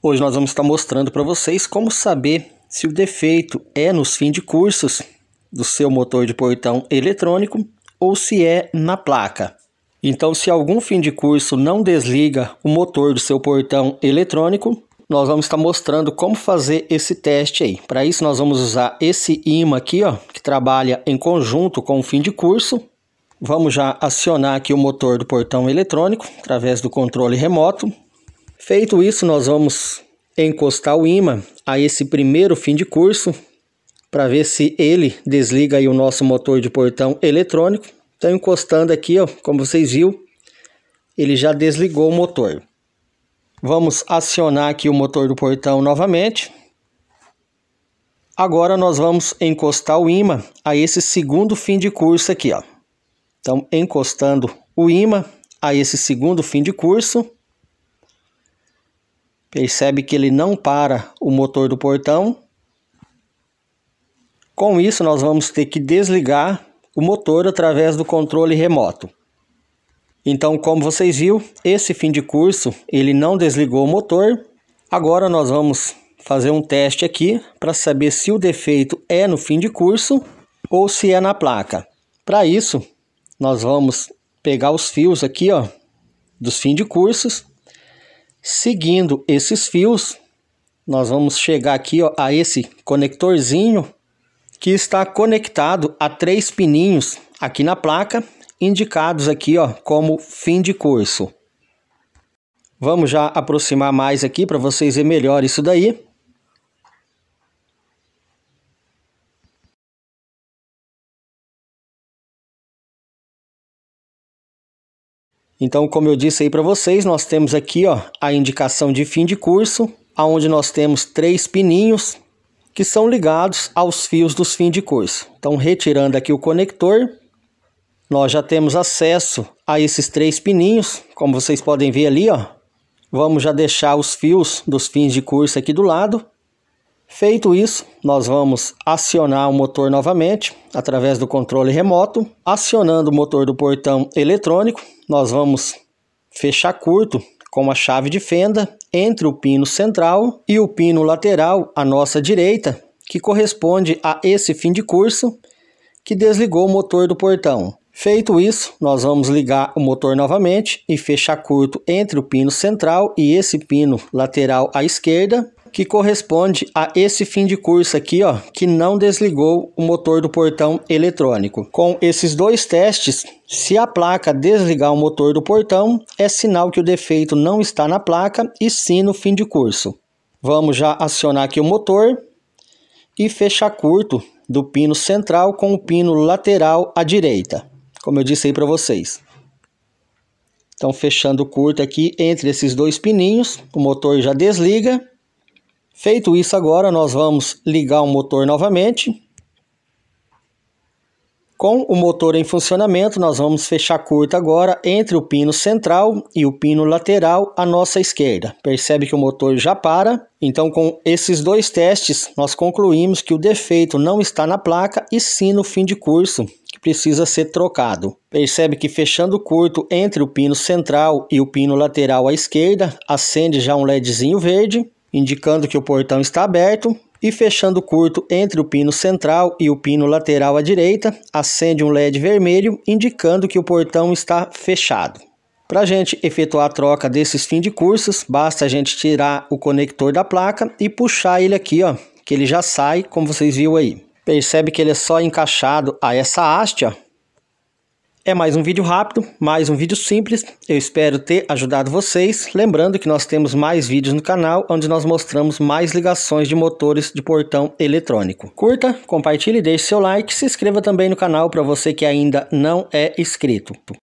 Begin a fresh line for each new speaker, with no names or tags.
Hoje nós vamos estar mostrando para vocês como saber se o defeito é nos fins de cursos do seu motor de portão eletrônico ou se é na placa. Então, se algum fim de curso não desliga o motor do seu portão eletrônico, nós vamos estar mostrando como fazer esse teste aí. Para isso, nós vamos usar esse imã aqui, ó, que trabalha em conjunto com o fim de curso. Vamos já acionar aqui o motor do portão eletrônico através do controle remoto. Feito isso, nós vamos encostar o imã a esse primeiro fim de curso para ver se ele desliga aí o nosso motor de portão eletrônico. Então encostando aqui, ó, como vocês viram, ele já desligou o motor. Vamos acionar aqui o motor do portão novamente. Agora nós vamos encostar o imã a esse segundo fim de curso aqui, ó. Então encostando o imã a esse segundo fim de curso, Percebe que ele não para o motor do portão. Com isso, nós vamos ter que desligar o motor através do controle remoto. Então, como vocês viram, esse fim de curso, ele não desligou o motor. Agora nós vamos fazer um teste aqui para saber se o defeito é no fim de curso ou se é na placa. Para isso, nós vamos pegar os fios aqui, ó, dos fim de cursos Seguindo esses fios, nós vamos chegar aqui ó, a esse conectorzinho que está conectado a três pininhos aqui na placa, indicados aqui ó, como fim de curso. Vamos já aproximar mais aqui para vocês verem melhor isso daí. Então, como eu disse aí para vocês, nós temos aqui ó, a indicação de fim de curso, aonde nós temos três pininhos que são ligados aos fios dos fins de curso. Então, retirando aqui o conector, nós já temos acesso a esses três pininhos, como vocês podem ver ali, ó. Vamos já deixar os fios dos fins de curso aqui do lado Feito isso, nós vamos acionar o motor novamente através do controle remoto. Acionando o motor do portão eletrônico, nós vamos fechar curto com a chave de fenda entre o pino central e o pino lateral à nossa direita, que corresponde a esse fim de curso que desligou o motor do portão. Feito isso, nós vamos ligar o motor novamente e fechar curto entre o pino central e esse pino lateral à esquerda, que corresponde a esse fim de curso aqui, ó, que não desligou o motor do portão eletrônico. Com esses dois testes, se a placa desligar o motor do portão, é sinal que o defeito não está na placa e sim no fim de curso. Vamos já acionar aqui o motor e fechar curto do pino central com o pino lateral à direita, como eu disse aí para vocês. Então, fechando curto aqui entre esses dois pininhos, o motor já desliga Feito isso agora, nós vamos ligar o motor novamente. Com o motor em funcionamento, nós vamos fechar curto agora entre o pino central e o pino lateral à nossa esquerda. Percebe que o motor já para. Então, com esses dois testes, nós concluímos que o defeito não está na placa e sim no fim de curso, que precisa ser trocado. Percebe que fechando curto entre o pino central e o pino lateral à esquerda, acende já um LEDzinho verde indicando que o portão está aberto e fechando curto entre o pino central e o pino lateral à direita, acende um LED vermelho indicando que o portão está fechado. Para a gente efetuar a troca desses fim de cursos, basta a gente tirar o conector da placa e puxar ele aqui, ó, que ele já sai, como vocês viram aí. Percebe que ele é só encaixado a essa haste, ó, é mais um vídeo rápido, mais um vídeo simples. Eu espero ter ajudado vocês. Lembrando que nós temos mais vídeos no canal onde nós mostramos mais ligações de motores de portão eletrônico. Curta, compartilhe, deixe seu like, se inscreva também no canal para você que ainda não é inscrito.